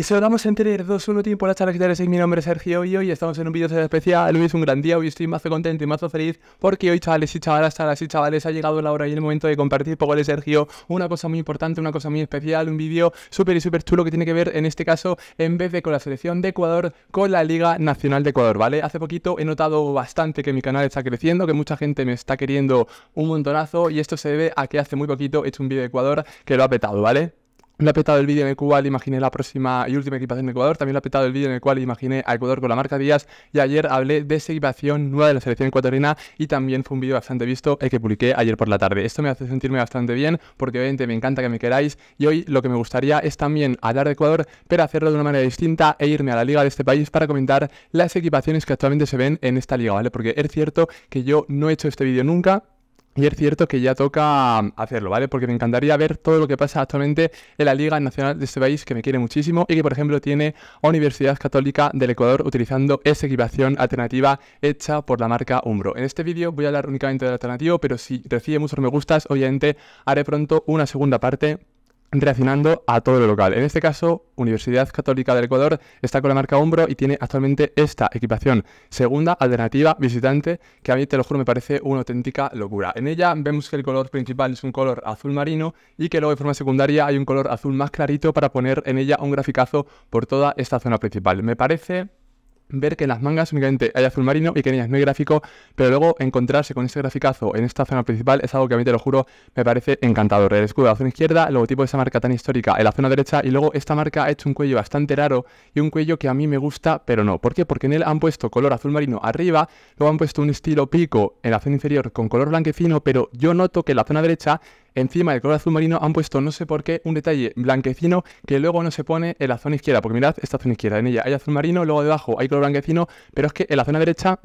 Y damos en 3, 2, uno, tiempo, la charla que tal, mi nombre es Sergio y hoy estamos en un vídeo especial, hoy es un gran día, hoy estoy más contento y más feliz porque hoy chavales y chavalas, chavales y chavales, ha llegado la hora y el momento de compartir con Sergio una cosa muy importante, una cosa muy especial, un vídeo súper y súper chulo que tiene que ver en este caso, en vez de con la selección de Ecuador, con la Liga Nacional de Ecuador, ¿vale? Hace poquito he notado bastante que mi canal está creciendo, que mucha gente me está queriendo un montonazo y esto se debe a que hace muy poquito he hecho un vídeo de Ecuador que lo ha petado, ¿vale? Me ha petado el vídeo en el cual imaginé la próxima y última equipación de Ecuador. También lo ha petado el vídeo en el cual imaginé a Ecuador con la marca Díaz. Y ayer hablé de esa equipación nueva de la selección ecuatoriana. Y también fue un vídeo bastante visto el que publiqué ayer por la tarde. Esto me hace sentirme bastante bien porque obviamente me encanta que me queráis. Y hoy lo que me gustaría es también hablar de Ecuador, pero hacerlo de una manera distinta e irme a la liga de este país para comentar las equipaciones que actualmente se ven en esta liga, ¿vale? Porque es cierto que yo no he hecho este vídeo nunca. Y es cierto que ya toca mm, hacerlo, ¿vale? Porque me encantaría ver todo lo que pasa actualmente en la Liga Nacional de este país, que me quiere muchísimo, y que, por ejemplo, tiene Universidad Católica del Ecuador utilizando esa equipación alternativa hecha por la marca Umbro. En este vídeo voy a hablar únicamente del alternativo, pero si recibe muchos me gustas, obviamente haré pronto una segunda parte reaccionando a todo lo local. En este caso, Universidad Católica del Ecuador está con la marca Hombro y tiene actualmente esta equipación. Segunda alternativa visitante que a mí, te lo juro, me parece una auténtica locura. En ella vemos que el color principal es un color azul marino y que luego de forma secundaria hay un color azul más clarito para poner en ella un graficazo por toda esta zona principal. Me parece ver que en las mangas únicamente hay azul marino y que en ellas no hay gráfico, pero luego encontrarse con este graficazo en esta zona principal es algo que a mí te lo juro me parece encantador. El escudo de la zona izquierda, el logotipo de esa marca tan histórica en la zona derecha y luego esta marca ha hecho un cuello bastante raro y un cuello que a mí me gusta, pero no. ¿Por qué? Porque en él han puesto color azul marino arriba, luego han puesto un estilo pico en la zona inferior con color blanquecino, pero yo noto que en la zona derecha encima del color azul marino han puesto, no sé por qué, un detalle blanquecino que luego no se pone en la zona izquierda. Porque mirad esta zona izquierda, en ella hay azul marino, luego debajo hay color blanquecino, pero es que en la zona derecha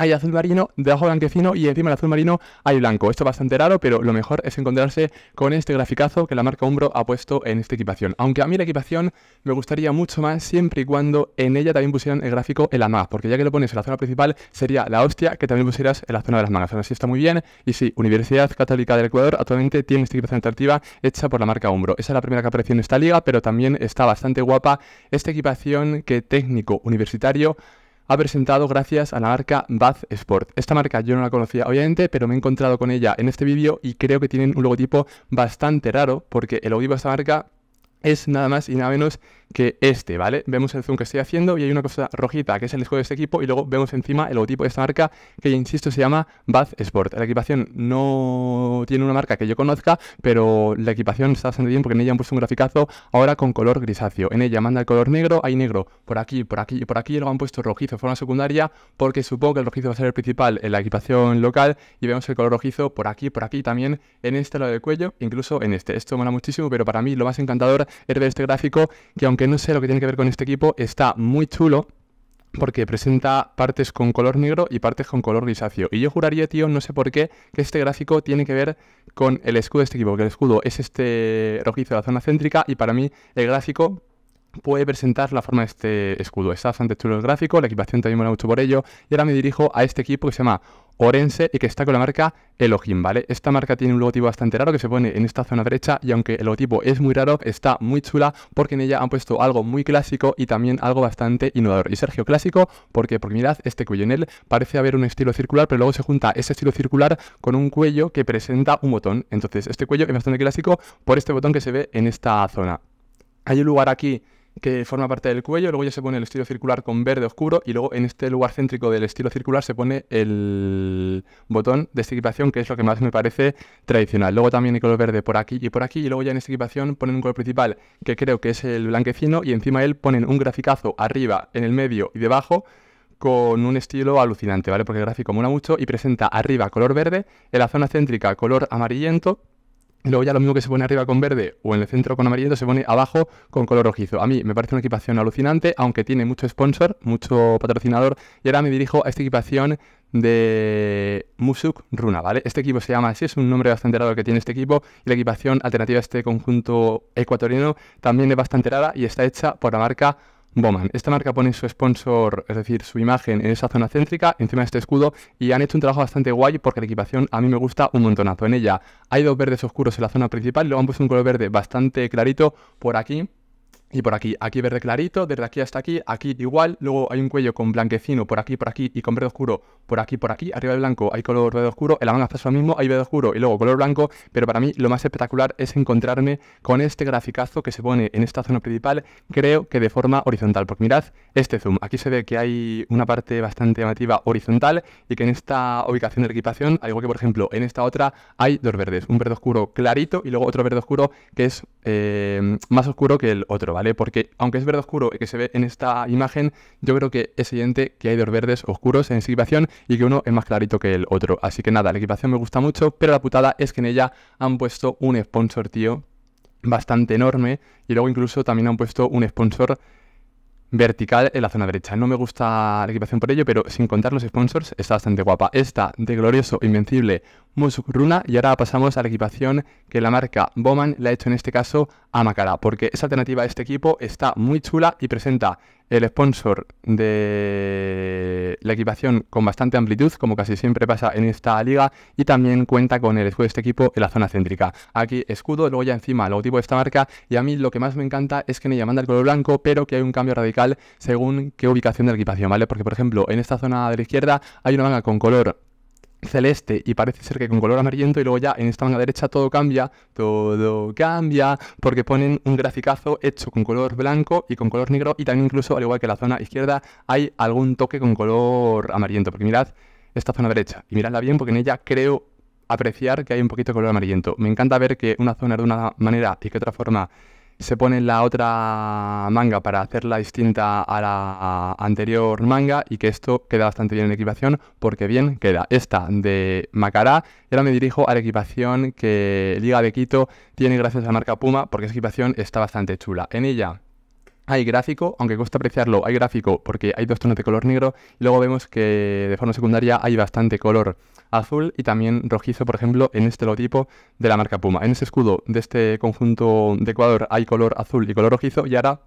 hay azul marino, debajo blanquecino y encima del azul marino hay blanco. Esto es bastante raro, pero lo mejor es encontrarse con este graficazo que la marca Umbro ha puesto en esta equipación. Aunque a mí la equipación me gustaría mucho más siempre y cuando en ella también pusieran el gráfico en la maga, porque ya que lo pones en la zona principal sería la hostia que también pusieras en la zona de las mangas. así está muy bien y sí, Universidad Católica del Ecuador actualmente tiene esta equipación alternativa hecha por la marca Umbro. Esa es la primera que apareció en esta liga, pero también está bastante guapa esta equipación que técnico universitario ha presentado gracias a la marca Bath Sport. Esta marca yo no la conocía obviamente, pero me he encontrado con ella en este vídeo y creo que tienen un logotipo bastante raro porque el logotipo de esta marca es nada más y nada menos que este, ¿vale? Vemos el zoom que estoy haciendo y hay una cosa rojita que es el escudo de este equipo y luego vemos encima el logotipo de esta marca que, insisto, se llama Bath Sport. La equipación no tiene una marca que yo conozca, pero la equipación está bastante bien porque en ella han puesto un graficazo ahora con color grisáceo. En ella manda el color negro, hay negro por aquí, por aquí y por aquí y luego han puesto rojizo de forma secundaria porque supongo que el rojizo va a ser el principal en la equipación local y vemos el color rojizo por aquí, por aquí también en este lado del cuello, incluso en este. Esto mola muchísimo, pero para mí lo más encantador es ver este gráfico que aunque que no sé lo que tiene que ver con este equipo, está muy chulo porque presenta partes con color negro y partes con color grisáceo. Y yo juraría, tío, no sé por qué, que este gráfico tiene que ver con el escudo de este equipo, que el escudo es este rojizo de la zona céntrica y para mí el gráfico puede presentar la forma de este escudo. Está bastante chulo el gráfico, la equipación también me mucho por ello. Y ahora me dirijo a este equipo que se llama Orense y que está con la marca Elohim, ¿vale? Esta marca tiene un logotipo bastante raro que se pone en esta zona derecha y aunque el logotipo es muy raro, está muy chula porque en ella han puesto algo muy clásico y también algo bastante innovador. Y Sergio, clásico, porque ¿por mirad este cuello en él parece haber un estilo circular, pero luego se junta ese estilo circular con un cuello que presenta un botón. Entonces, este cuello es bastante clásico por este botón que se ve en esta zona. Hay un lugar aquí que forma parte del cuello, luego ya se pone el estilo circular con verde oscuro y luego en este lugar céntrico del estilo circular se pone el botón de esta equipación que es lo que más me parece tradicional. Luego también hay color verde por aquí y por aquí y luego ya en esta equipación ponen un color principal que creo que es el blanquecino y encima él ponen un graficazo arriba, en el medio y debajo con un estilo alucinante, ¿vale? Porque el gráfico mola mucho y presenta arriba color verde, en la zona céntrica color amarillento Luego ya lo mismo que se pone arriba con verde o en el centro con amarillento se pone abajo con color rojizo. A mí me parece una equipación alucinante, aunque tiene mucho sponsor, mucho patrocinador. Y ahora me dirijo a esta equipación de Musuk Runa, ¿vale? Este equipo se llama así, es un nombre bastante raro que tiene este equipo y la equipación alternativa a este conjunto ecuatoriano también es bastante rara y está hecha por la marca Boman, Esta marca pone su sponsor, es decir, su imagen en esa zona céntrica, encima de este escudo, y han hecho un trabajo bastante guay porque la equipación a mí me gusta un montonazo. En ella hay dos verdes oscuros en la zona principal y luego han puesto un color verde bastante clarito por aquí, y por aquí, aquí verde clarito, desde aquí hasta aquí, aquí igual, luego hay un cuello con blanquecino por aquí, por aquí y con verde oscuro por aquí, por aquí, arriba de blanco hay color verde oscuro, en la manga lo mismo, hay verde oscuro y luego color blanco, pero para mí lo más espectacular es encontrarme con este graficazo que se pone en esta zona principal, creo que de forma horizontal, porque mirad este zoom, aquí se ve que hay una parte bastante llamativa horizontal y que en esta ubicación de la equipación, algo que por ejemplo en esta otra, hay dos verdes, un verde oscuro clarito y luego otro verde oscuro que es eh, más oscuro que el otro, ¿vale? Porque aunque es verde oscuro y que se ve en esta imagen, yo creo que es evidente que hay dos verdes oscuros en esta equipación y que uno es más clarito que el otro. Así que nada, la equipación me gusta mucho, pero la putada es que en ella han puesto un sponsor, tío, bastante enorme y luego incluso también han puesto un sponsor vertical en la zona derecha. No me gusta la equipación por ello, pero sin contar los sponsors, está bastante guapa. Esta de Glorioso Invencible Musuk Runa y ahora pasamos a la equipación que la marca Bowman le ha hecho en este caso a Macara, porque esa alternativa a este equipo está muy chula y presenta el sponsor de la equipación con bastante amplitud, como casi siempre pasa en esta liga, y también cuenta con el escudo de este equipo en la zona céntrica. Aquí escudo, luego ya encima el logotipo de esta marca, y a mí lo que más me encanta es que en ella manda el color blanco, pero que hay un cambio radical según qué ubicación de la equipación, ¿vale? Porque, por ejemplo, en esta zona de la izquierda hay una manga con color celeste y parece ser que con color amarillento y luego ya en esta manga derecha todo cambia, todo cambia, porque ponen un graficazo hecho con color blanco y con color negro y también incluso al igual que la zona izquierda hay algún toque con color amarillento, porque mirad esta zona derecha y miradla bien porque en ella creo apreciar que hay un poquito de color amarillento. Me encanta ver que una zona de una manera y que otra forma se pone la otra manga para hacerla distinta a la anterior manga y que esto queda bastante bien en equipación porque bien queda. Esta de Macará, y ahora me dirijo a la equipación que Liga de Quito tiene gracias a la marca Puma porque esa equipación está bastante chula. En ella hay gráfico, aunque cuesta apreciarlo, hay gráfico porque hay dos tonos de color negro y luego vemos que de forma secundaria hay bastante color azul y también rojizo, por ejemplo, en este logotipo de la marca Puma. En ese escudo de este conjunto de Ecuador hay color azul y color rojizo y ahora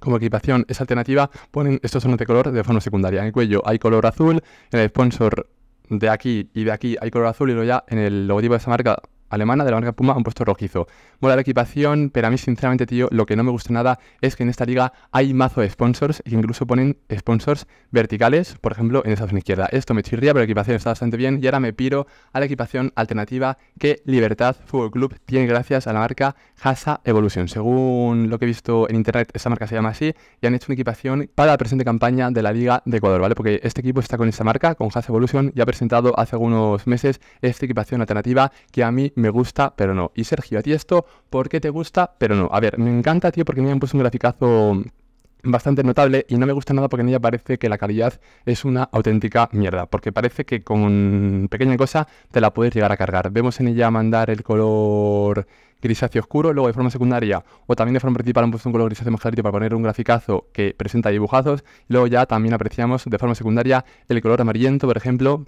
como equipación es alternativa, ponen estos tonos de color de forma secundaria. En el cuello hay color azul, en el sponsor de aquí y de aquí hay color azul y luego ya en el logotipo de esa marca alemana de la marca Puma un puesto rojizo. Mola la equipación, pero a mí sinceramente, tío, lo que no me gusta nada es que en esta liga hay mazo de sponsors e incluso ponen sponsors verticales, por ejemplo, en esa zona izquierda. Esto me chirría, pero la equipación está bastante bien y ahora me piro a la equipación alternativa que Libertad Fútbol Club tiene gracias a la marca Hasa Evolution. Según lo que he visto en internet, esta marca se llama así y han hecho una equipación para la presente campaña de la Liga de Ecuador, ¿vale? Porque este equipo está con esta marca, con Hasa Evolution, y ha presentado hace algunos meses esta equipación alternativa que a mí me gusta, pero no. Y Sergio, ¿a ti esto por qué te gusta, pero no? A ver, me encanta, tío, porque me han puesto un graficazo bastante notable y no me gusta nada porque en ella parece que la calidad es una auténtica mierda, porque parece que con pequeña cosa te la puedes llegar a cargar. Vemos en ella mandar el color grisáceo oscuro, luego de forma secundaria o también de forma principal han puesto un color grisáceo más clarito para poner un graficazo que presenta dibujazos, luego ya también apreciamos de forma secundaria el color amarillento, por ejemplo,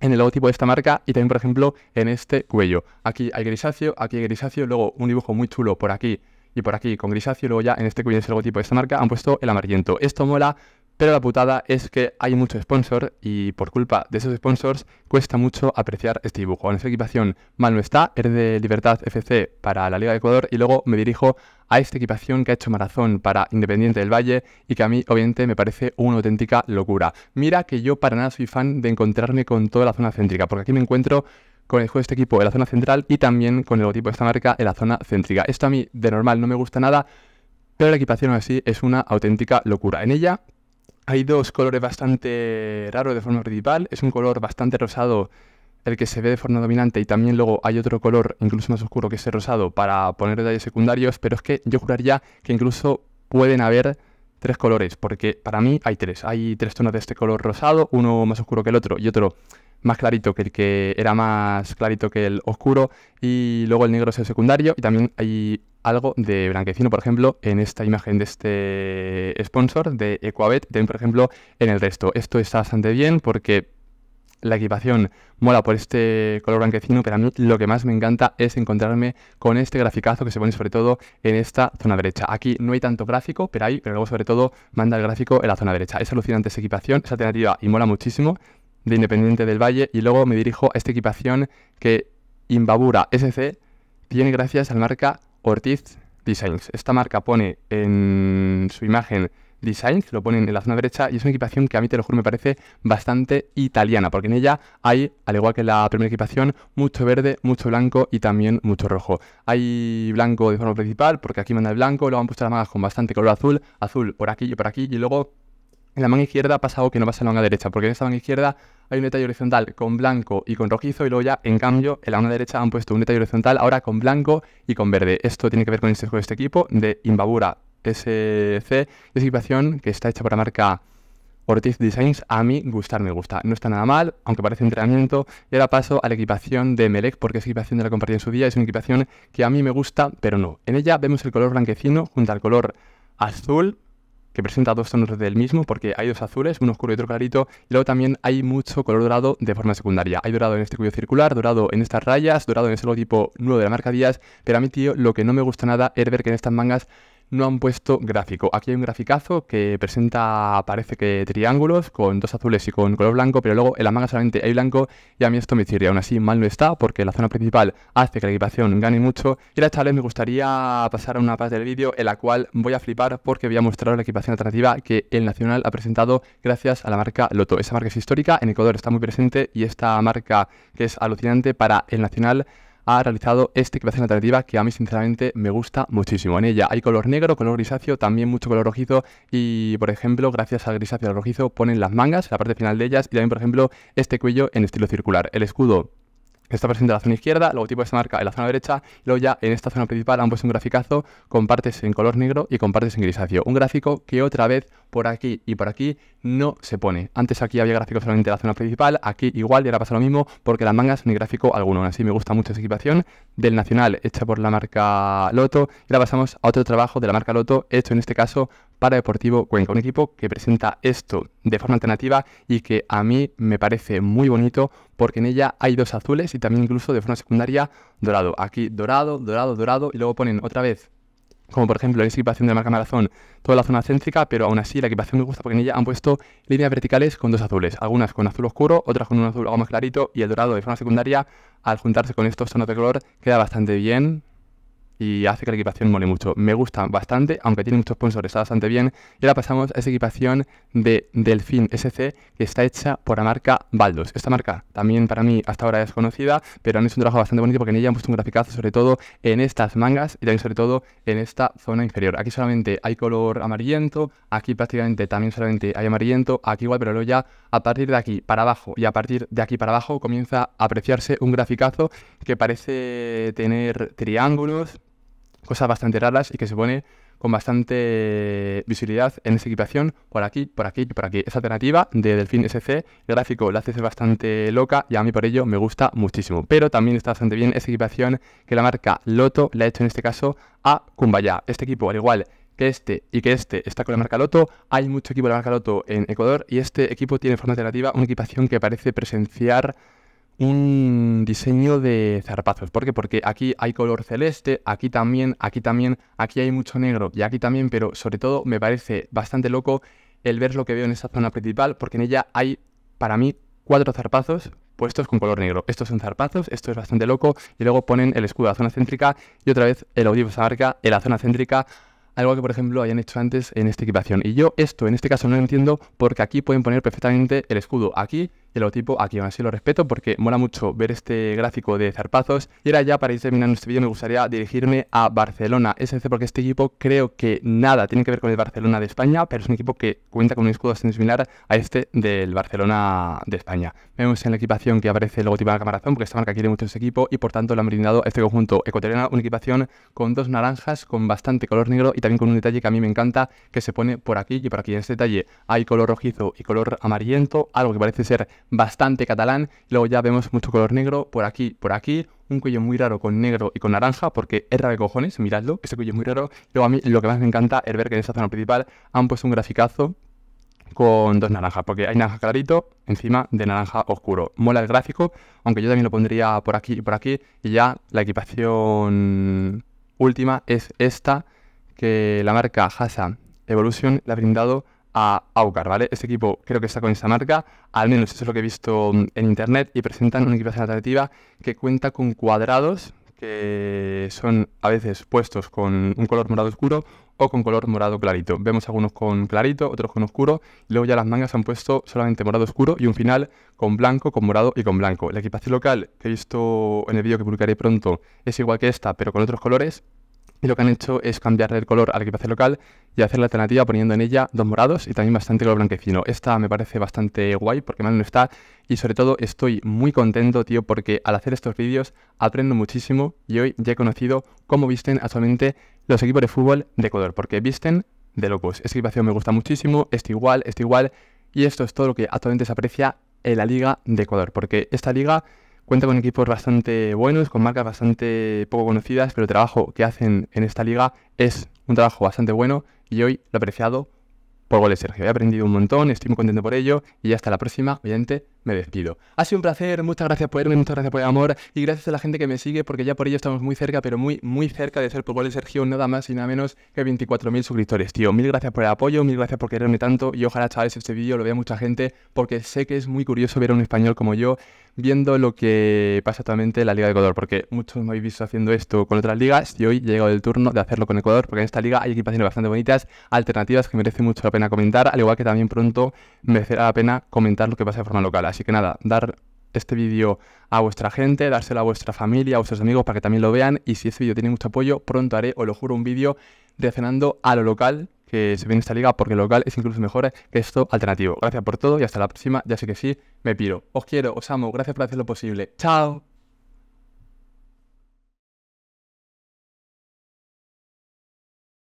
en el logotipo de esta marca y también, por ejemplo, en este cuello. Aquí hay grisáceo, aquí hay grisáceo, luego un dibujo muy chulo por aquí y por aquí con grisáceo, luego ya en este cuello es el logotipo de esta marca han puesto el amarillento. Esto mola, pero la putada es que hay mucho sponsor y por culpa de esos sponsors cuesta mucho apreciar este dibujo. En esta equipación mal no está, es de Libertad FC para la Liga de Ecuador y luego me dirijo a esta equipación que ha hecho Marazón para Independiente del Valle y que a mí obviamente me parece una auténtica locura. Mira que yo para nada soy fan de encontrarme con toda la zona céntrica, porque aquí me encuentro con el juego de este equipo en la zona central y también con el logotipo de esta marca en la zona céntrica. Esto a mí de normal no me gusta nada, pero la equipación así es una auténtica locura. En ella hay dos colores bastante raros de forma principal. Es un color bastante rosado, el que se ve de forma dominante, y también luego hay otro color, incluso más oscuro, que ese rosado, para poner detalles secundarios, pero es que yo juraría que incluso pueden haber tres colores, porque para mí hay tres. Hay tres tonos de este color rosado, uno más oscuro que el otro y otro más clarito que el que era más clarito que el oscuro y luego el negro es el secundario y también hay algo de blanquecino, por ejemplo, en esta imagen de este sponsor de Equabet, también, por ejemplo, en el resto. Esto está bastante bien porque la equipación mola por este color blanquecino, pero a mí lo que más me encanta es encontrarme con este graficazo que se pone sobre todo en esta zona derecha. Aquí no hay tanto gráfico, pero hay, pero luego sobre todo manda el gráfico en la zona derecha. Es alucinante esa equipación, esa alternativa y mola muchísimo de Independiente del Valle y luego me dirijo a esta equipación que Imbabura SC tiene gracias al marca Ortiz Designs. Esta marca pone en su imagen Designs, lo ponen en la zona derecha y es una equipación que a mí te lo juro me parece bastante italiana, porque en ella hay, al igual que en la primera equipación, mucho verde, mucho blanco y también mucho rojo. Hay blanco de forma principal, porque aquí manda el blanco, luego han puesto las mangas con bastante color azul, azul por aquí y por aquí, y luego en la mano izquierda pasa algo que no pasa en la mano derecha, porque en esta mano izquierda hay un detalle horizontal con blanco y con rojizo, y luego ya, en cambio, en la mano derecha han puesto un detalle horizontal ahora con blanco y con verde. Esto tiene que ver con este, de este equipo de Imbabura SC, es equipación que está hecha por la marca Ortiz Designs, a mí gustar me gusta. No está nada mal, aunque parece entrenamiento. Y ahora paso a la equipación de Melec, porque es equipación de la compartía en su día es una equipación que a mí me gusta, pero no. En ella vemos el color blanquecino junto al color azul, que presenta dos tonos del mismo, porque hay dos azules, uno oscuro y otro clarito, y luego también hay mucho color dorado de forma secundaria. Hay dorado en este cuello circular, dorado en estas rayas, dorado en solo tipo nuevo de la marca Díaz, pero a mí, tío, lo que no me gusta nada es ver que en estas mangas no han puesto gráfico. Aquí hay un graficazo que presenta, parece que triángulos con dos azules y con color blanco, pero luego en la manga solamente hay blanco y a mí esto me sirve. Aún así, mal no está porque la zona principal hace que la equipación gane mucho. Y esta vez me gustaría pasar a una parte del vídeo en la cual voy a flipar porque voy a mostrar la equipación alternativa que el Nacional ha presentado gracias a la marca Loto. Esa marca es histórica, en Ecuador está muy presente y esta marca que es alucinante para el Nacional ha realizado esta creación alternativa que a mí sinceramente me gusta muchísimo. En ella hay color negro, color grisáceo, también mucho color rojizo y por ejemplo gracias al grisáceo y al rojizo ponen las mangas, la parte final de ellas y también por ejemplo este cuello en estilo circular. El escudo está presente en la zona izquierda, luego logotipo de esta marca en la zona derecha, y luego ya en esta zona principal han puesto un graficazo con partes en color negro y con partes en grisáceo. Un gráfico que otra vez por aquí y por aquí no se pone. Antes aquí había gráficos solamente en la zona principal, aquí igual y ahora pasa lo mismo porque las mangas ni gráfico alguno. Así me gusta mucho esa equipación del Nacional hecha por la marca Loto. Y ahora pasamos a otro trabajo de la marca Loto, hecho en este caso para Deportivo Cuenca, un equipo que presenta esto de forma alternativa y que a mí me parece muy bonito porque en ella hay dos azules y también incluso de forma secundaria dorado. Aquí dorado, dorado, dorado y luego ponen otra vez como por ejemplo en esta equipación de marca Marazón, toda la zona céntrica, pero aún así la equipación me gusta porque en ella han puesto líneas verticales con dos azules, algunas con azul oscuro, otras con un azul algo más clarito y el dorado de forma secundaria, al juntarse con estos tonos de color, queda bastante bien, y hace que la equipación mole mucho. Me gusta bastante, aunque tiene muchos sponsors, está bastante bien. Y ahora pasamos a esa equipación de Delfín SC que está hecha por la marca Baldos. Esta marca también para mí hasta ahora es conocida, pero han hecho un trabajo bastante bonito porque en ella han puesto un graficazo sobre todo en estas mangas y también sobre todo en esta zona inferior. Aquí solamente hay color amarillento, aquí prácticamente también solamente hay amarillento, aquí igual, pero luego ya a partir de aquí para abajo y a partir de aquí para abajo comienza a apreciarse un graficazo que parece tener triángulos, cosas bastante raras y que se pone con bastante visibilidad en esta equipación por aquí, por aquí y por aquí. Esa alternativa de Delfín SC, el gráfico la hace ser bastante loca y a mí por ello me gusta muchísimo. Pero también está bastante bien esa equipación que la marca Loto le ha hecho en este caso a Kumbaya. Este equipo, al igual que este y que este está con la marca Loto. Hay mucho equipo de la marca Loto en Ecuador y este equipo tiene en forma alternativa una equipación que parece presenciar un diseño de zarpazos. ¿Por qué? Porque aquí hay color celeste, aquí también, aquí también, aquí hay mucho negro y aquí también, pero sobre todo me parece bastante loco el ver lo que veo en esta zona principal, porque en ella hay, para mí, cuatro zarpazos puestos con color negro. Estos son zarpazos, esto es bastante loco, y luego ponen el escudo a la zona céntrica y otra vez el audio se marca en la zona céntrica, algo que por ejemplo hayan hecho antes en esta equipación. Y yo esto en este caso no lo entiendo porque aquí pueden poner perfectamente el escudo aquí el logotipo aquí, aún así lo respeto porque mola mucho ver este gráfico de zarpazos. Y ahora ya para ir terminando este vídeo me gustaría dirigirme a Barcelona es decir, porque este equipo creo que nada tiene que ver con el Barcelona de España, pero es un equipo que cuenta con un escudo bastante similar a este del Barcelona de España. Vemos en la equipación que aparece el logotipo de la camarazón porque esta marca quiere mucho este equipo y por tanto le han brindado este conjunto ecuatoriano una equipación con dos naranjas, con bastante color negro y también con un detalle que a mí me encanta que se pone por aquí y por aquí. En este detalle hay color rojizo y color amarillento, algo que parece ser bastante catalán. Luego ya vemos mucho color negro por aquí, por aquí. Un cuello muy raro con negro y con naranja, porque es raro de cojones, miradlo. Este cuello es muy raro. Luego a mí lo que más me encanta es ver que en esta zona principal han puesto un graficazo con dos naranjas, porque hay naranja clarito encima de naranja oscuro. Mola el gráfico, aunque yo también lo pondría por aquí y por aquí. Y ya la equipación última es esta, que la marca Hasa Evolution le ha brindado a Aucar, ¿vale? Este equipo creo que está con esa marca, al menos eso es lo que he visto mm, en internet, y presentan una equipación alternativa que cuenta con cuadrados que son a veces puestos con un color morado oscuro o con color morado clarito. Vemos algunos con clarito, otros con oscuro, luego ya las mangas han puesto solamente morado oscuro y un final con blanco, con morado y con blanco. La equipación local que he visto en el vídeo que publicaré pronto es igual que esta, pero con otros colores, y lo que han hecho es cambiarle el color al la local y hacer la alternativa poniendo en ella dos morados y también bastante color blanquecino. Esta me parece bastante guay porque mal no está y sobre todo estoy muy contento, tío, porque al hacer estos vídeos aprendo muchísimo y hoy ya he conocido cómo visten actualmente los equipos de fútbol de Ecuador, porque visten de locos. Esta equipación me gusta muchísimo, este igual, este igual y esto es todo lo que actualmente se aprecia en la Liga de Ecuador, porque esta liga Cuenta con equipos bastante buenos, con marcas bastante poco conocidas, pero el trabajo que hacen en esta liga es un trabajo bastante bueno y hoy lo he apreciado por goles, Sergio. He aprendido un montón, estoy muy contento por ello y ya hasta la próxima, oyente me despido. Ha sido un placer, muchas gracias por verme, muchas gracias por el amor y gracias a la gente que me sigue porque ya por ello estamos muy cerca, pero muy, muy cerca de ser por de Sergio nada más y nada menos que 24.000 suscriptores, tío. Mil gracias por el apoyo, mil gracias por quererme tanto y ojalá, chavales, este vídeo lo vea mucha gente porque sé que es muy curioso ver a un español como yo viendo lo que pasa actualmente en la Liga de Ecuador porque muchos me habéis visto haciendo esto con otras ligas y hoy ha llegado el turno de hacerlo con Ecuador porque en esta liga hay equipaciones bastante bonitas, alternativas que merece mucho la pena comentar, al igual que también pronto merecerá la pena comentar lo que pasa de forma local. Así que nada, dar este vídeo a vuestra gente, dárselo a vuestra familia, a vuestros amigos para que también lo vean. Y si este vídeo tiene mucho apoyo, pronto haré, os lo juro, un vídeo reaccionando a lo local que se viene esta liga, porque lo local es incluso mejor que esto alternativo. Gracias por todo y hasta la próxima. Ya sé que sí, me piro. Os quiero, os amo, gracias por hacer lo posible. ¡Chao!